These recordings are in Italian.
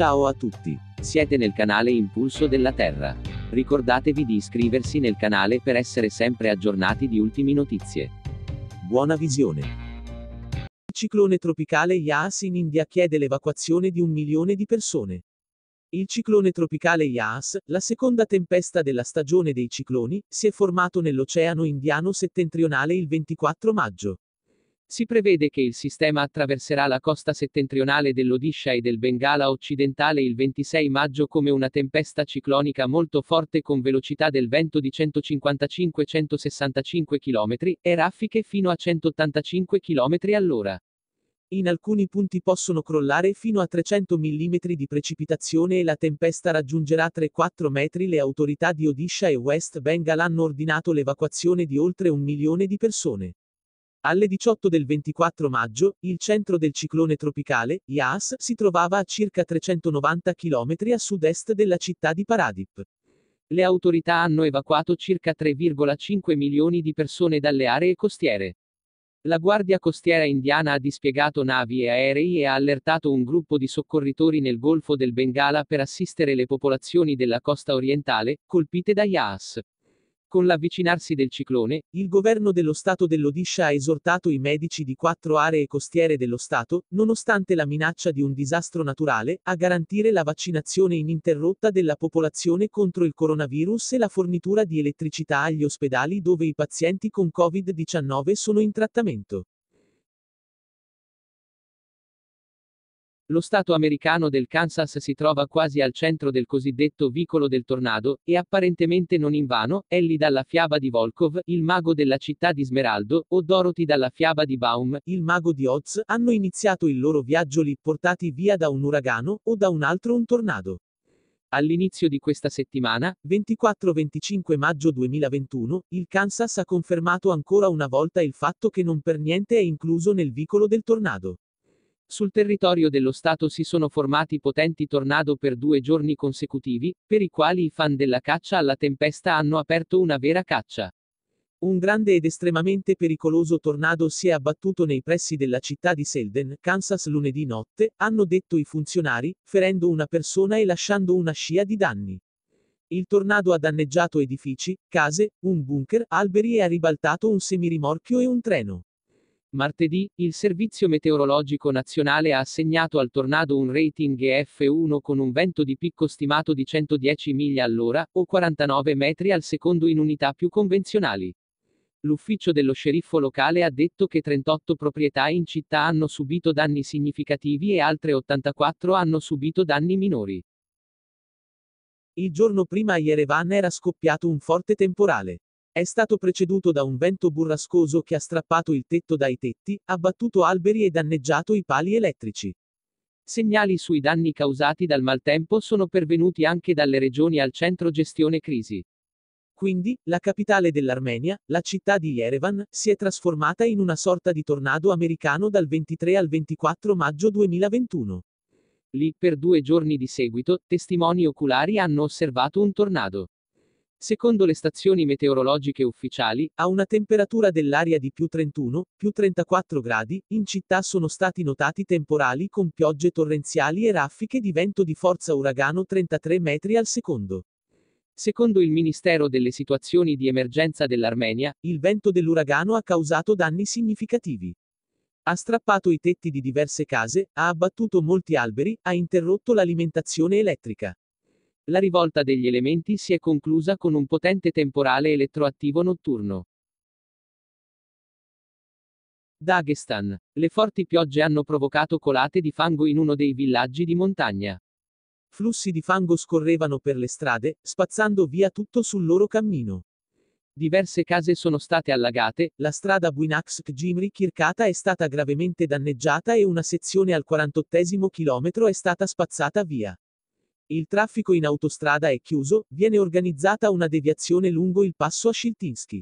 Ciao a tutti. Siete nel canale Impulso della Terra. Ricordatevi di iscriversi nel canale per essere sempre aggiornati di ultime notizie. Buona visione. Il ciclone tropicale Yaas in India chiede l'evacuazione di un milione di persone. Il ciclone tropicale Yaas, la seconda tempesta della stagione dei cicloni, si è formato nell'Oceano Indiano settentrionale il 24 maggio. Si prevede che il sistema attraverserà la costa settentrionale dell'Odisha e del Bengala occidentale il 26 maggio come una tempesta ciclonica molto forte con velocità del vento di 155-165 km e raffiche fino a 185 km all'ora. In alcuni punti possono crollare fino a 300 mm di precipitazione e la tempesta raggiungerà 3-4 metri. Le autorità di Odisha e West Bengal hanno ordinato l'evacuazione di oltre un milione di persone. Alle 18 del 24 maggio, il centro del ciclone tropicale, IAS, si trovava a circa 390 km a sud-est della città di Paradip. Le autorità hanno evacuato circa 3,5 milioni di persone dalle aree costiere. La Guardia Costiera indiana ha dispiegato navi e aerei e ha allertato un gruppo di soccorritori nel Golfo del Bengala per assistere le popolazioni della costa orientale, colpite da IAS. Con l'avvicinarsi del ciclone, il governo dello Stato dell'Odisha ha esortato i medici di quattro aree costiere dello Stato, nonostante la minaccia di un disastro naturale, a garantire la vaccinazione ininterrotta della popolazione contro il coronavirus e la fornitura di elettricità agli ospedali dove i pazienti con Covid-19 sono in trattamento. Lo stato americano del Kansas si trova quasi al centro del cosiddetto vicolo del tornado, e apparentemente non invano, Ellie dalla fiaba di Volkov, il mago della città di Smeraldo, o Dorothy dalla fiaba di Baum, il mago di Oz, hanno iniziato il loro viaggio lì portati via da un uragano, o da un altro un tornado. All'inizio di questa settimana, 24-25 maggio 2021, il Kansas ha confermato ancora una volta il fatto che non per niente è incluso nel vicolo del tornado. Sul territorio dello Stato si sono formati potenti tornado per due giorni consecutivi, per i quali i fan della caccia alla tempesta hanno aperto una vera caccia. Un grande ed estremamente pericoloso tornado si è abbattuto nei pressi della città di Selden, Kansas lunedì notte, hanno detto i funzionari, ferendo una persona e lasciando una scia di danni. Il tornado ha danneggiato edifici, case, un bunker, alberi e ha ribaltato un semirimorchio e un treno. Martedì, il Servizio Meteorologico Nazionale ha assegnato al tornado un rating EF1 con un vento di picco stimato di 110 miglia all'ora, o 49 metri al secondo in unità più convenzionali. L'ufficio dello sceriffo locale ha detto che 38 proprietà in città hanno subito danni significativi e altre 84 hanno subito danni minori. Il giorno prima a Yerevan era scoppiato un forte temporale. È stato preceduto da un vento burrascoso che ha strappato il tetto dai tetti, abbattuto alberi e danneggiato i pali elettrici. Segnali sui danni causati dal maltempo sono pervenuti anche dalle regioni al centro gestione crisi. Quindi, la capitale dell'Armenia, la città di Yerevan, si è trasformata in una sorta di tornado americano dal 23 al 24 maggio 2021. Lì, per due giorni di seguito, testimoni oculari hanno osservato un tornado. Secondo le stazioni meteorologiche ufficiali, a una temperatura dell'aria di più 31, più 34 gradi, in città sono stati notati temporali con piogge torrenziali e raffiche di vento di forza uragano 33 metri al secondo. Secondo il Ministero delle Situazioni di Emergenza dell'Armenia, il vento dell'uragano ha causato danni significativi. Ha strappato i tetti di diverse case, ha abbattuto molti alberi, ha interrotto l'alimentazione elettrica. La rivolta degli elementi si è conclusa con un potente temporale elettroattivo notturno. Dagestan. Le forti piogge hanno provocato colate di fango in uno dei villaggi di montagna. Flussi di fango scorrevano per le strade, spazzando via tutto sul loro cammino. Diverse case sono state allagate, la strada Buinaksk-Gimri Kirkata è stata gravemente danneggiata e una sezione al 48 km è stata spazzata via il traffico in autostrada è chiuso, viene organizzata una deviazione lungo il passo a Sciltinski.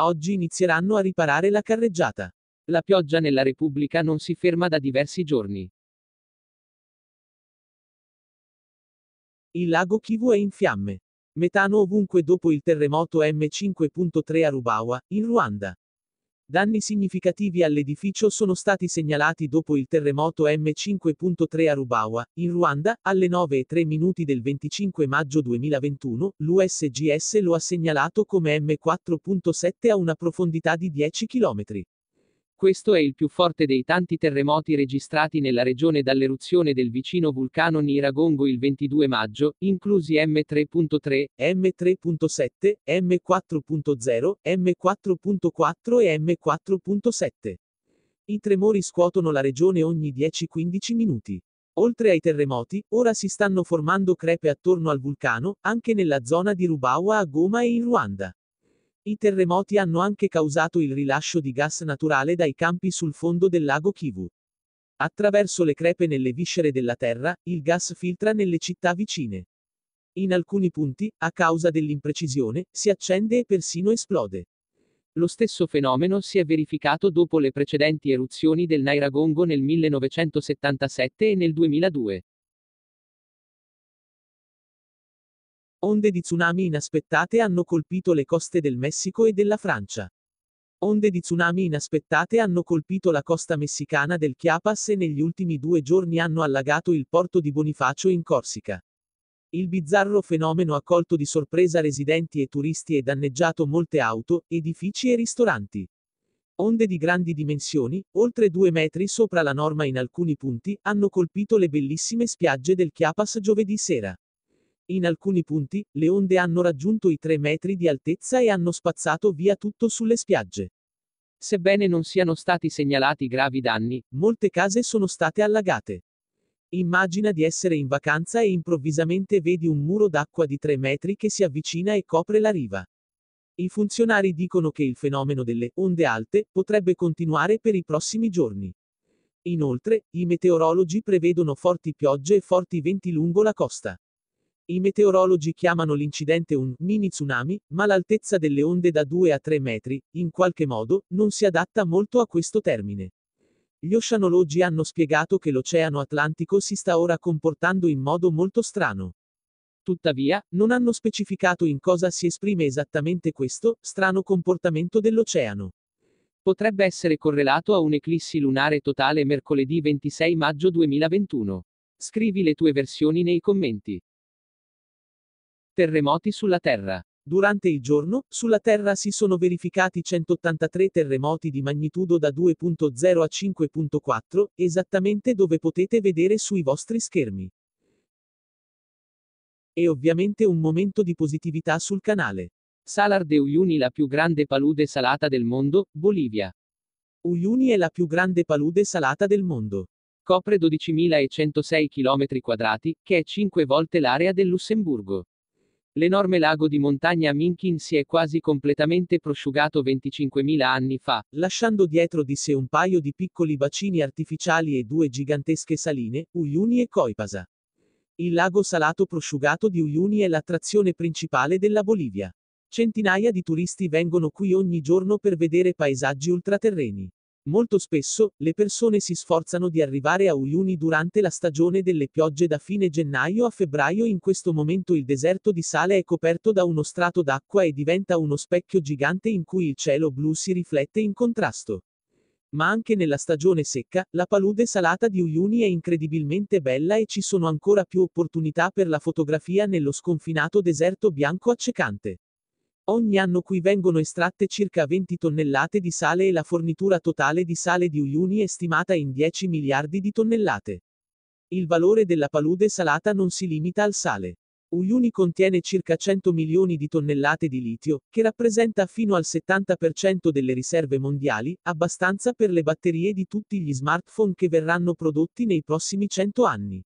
Oggi inizieranno a riparare la carreggiata. La pioggia nella Repubblica non si ferma da diversi giorni. Il lago Kivu è in fiamme. Metano ovunque dopo il terremoto M5.3 a Rubawa, in Ruanda. Danni significativi all'edificio sono stati segnalati dopo il terremoto M5.3 a Rubawa, in Ruanda, alle 9.3 minuti del 25 maggio 2021, l'USGS lo ha segnalato come M4.7 a una profondità di 10 km. Questo è il più forte dei tanti terremoti registrati nella regione dall'eruzione del vicino vulcano Niragongo il 22 maggio, inclusi M3.3, M3.7, M4.0, M4.4 e M4.7. I tremori scuotono la regione ogni 10-15 minuti. Oltre ai terremoti, ora si stanno formando crepe attorno al vulcano, anche nella zona di Rubawa a Goma e in Ruanda. I terremoti hanno anche causato il rilascio di gas naturale dai campi sul fondo del lago Kivu. Attraverso le crepe nelle viscere della terra, il gas filtra nelle città vicine. In alcuni punti, a causa dell'imprecisione, si accende e persino esplode. Lo stesso fenomeno si è verificato dopo le precedenti eruzioni del Nairagongo nel 1977 e nel 2002. Onde di tsunami inaspettate hanno colpito le coste del Messico e della Francia. Onde di tsunami inaspettate hanno colpito la costa messicana del Chiapas e negli ultimi due giorni hanno allagato il porto di Bonifacio in Corsica. Il bizzarro fenomeno ha colto di sorpresa residenti e turisti e danneggiato molte auto, edifici e ristoranti. Onde di grandi dimensioni, oltre due metri sopra la norma in alcuni punti, hanno colpito le bellissime spiagge del Chiapas giovedì sera. In alcuni punti, le onde hanno raggiunto i 3 metri di altezza e hanno spazzato via tutto sulle spiagge. Sebbene non siano stati segnalati gravi danni, molte case sono state allagate. Immagina di essere in vacanza e improvvisamente vedi un muro d'acqua di 3 metri che si avvicina e copre la riva. I funzionari dicono che il fenomeno delle onde alte potrebbe continuare per i prossimi giorni. Inoltre, i meteorologi prevedono forti piogge e forti venti lungo la costa. I meteorologi chiamano l'incidente un mini tsunami, ma l'altezza delle onde da 2 a 3 metri, in qualche modo, non si adatta molto a questo termine. Gli oceanologi hanno spiegato che l'Oceano Atlantico si sta ora comportando in modo molto strano. Tuttavia, non hanno specificato in cosa si esprime esattamente questo strano comportamento dell'oceano. Potrebbe essere correlato a un'eclissi lunare totale mercoledì 26 maggio 2021. Scrivi le tue versioni nei commenti. Terremoti sulla Terra. Durante il giorno, sulla Terra si sono verificati 183 terremoti di magnitudo da 2.0 a 5.4, esattamente dove potete vedere sui vostri schermi. E ovviamente un momento di positività sul canale. Salar de Uyuni la più grande palude salata del mondo, Bolivia. Uyuni è la più grande palude salata del mondo. Copre 12.106 km2, che è 5 volte l'area del Lussemburgo. L'enorme lago di montagna Minkin si è quasi completamente prosciugato 25.000 anni fa, lasciando dietro di sé un paio di piccoli bacini artificiali e due gigantesche saline, Uyuni e Coipasa. Il lago salato prosciugato di Uyuni è l'attrazione principale della Bolivia. Centinaia di turisti vengono qui ogni giorno per vedere paesaggi ultraterreni. Molto spesso, le persone si sforzano di arrivare a Uyuni durante la stagione delle piogge da fine gennaio a febbraio in questo momento il deserto di sale è coperto da uno strato d'acqua e diventa uno specchio gigante in cui il cielo blu si riflette in contrasto. Ma anche nella stagione secca, la palude salata di Uyuni è incredibilmente bella e ci sono ancora più opportunità per la fotografia nello sconfinato deserto bianco accecante. Ogni anno qui vengono estratte circa 20 tonnellate di sale e la fornitura totale di sale di Uyuni è stimata in 10 miliardi di tonnellate. Il valore della palude salata non si limita al sale. Uyuni contiene circa 100 milioni di tonnellate di litio, che rappresenta fino al 70% delle riserve mondiali, abbastanza per le batterie di tutti gli smartphone che verranno prodotti nei prossimi 100 anni.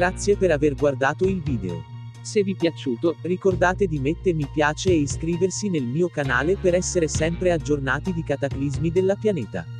Grazie per aver guardato il video. Se vi è piaciuto, ricordate di mettere mi piace e iscriversi nel mio canale per essere sempre aggiornati di cataclismi della pianeta.